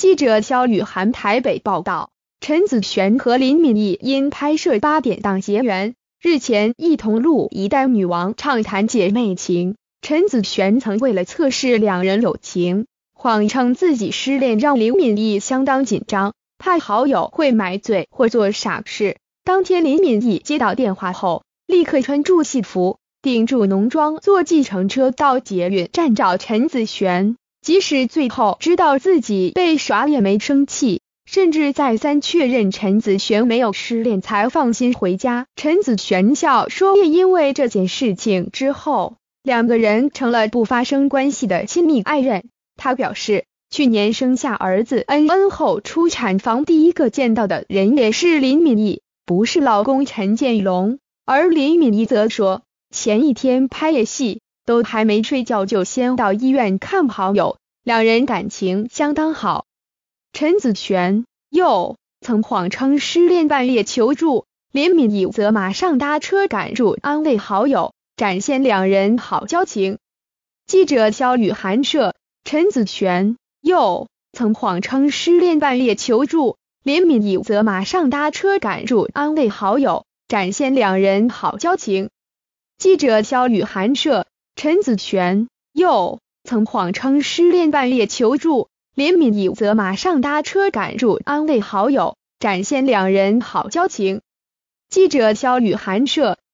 记者肖雨涵台北报道，陈子璇和林敏义因拍摄《八点档》结缘，日前一同录《一代女王》，畅谈姐妹情。陈子璇曾为了测试两人友情，谎称自己失恋，让林敏义相当紧张，怕好友会买醉或做傻事。当天，林敏义接到电话后，立刻穿住戏服，顶住浓妆，坐计程车到捷运站找陈子璇。即使最后知道自己被耍也没生气，甚至再三确认陈子璇没有失恋才放心回家。陈子璇笑说，也因为这件事情之后，两个人成了不发生关系的亲密爱人。他表示，去年生下儿子恩恩后出产房，第一个见到的人也是林敏义，不是老公陈建龙。而林敏仪则说，前一天拍戏。都还没睡觉就先到医院看好友，两人感情相当好。陈子璇又曾谎称失恋半夜求助，林敏仪则马上搭车赶住安慰好友，展现两人好交情。记者肖雨涵摄。陈子璇又曾谎称失恋半夜求助，林敏仪则马上搭车赶住安慰好友，展现两人好交情。记者肖雨涵摄。陈子璇又曾谎称失恋半夜求助，林敏仪则马上搭车赶住安慰好友，展现两人好交情。记者肖雨涵摄。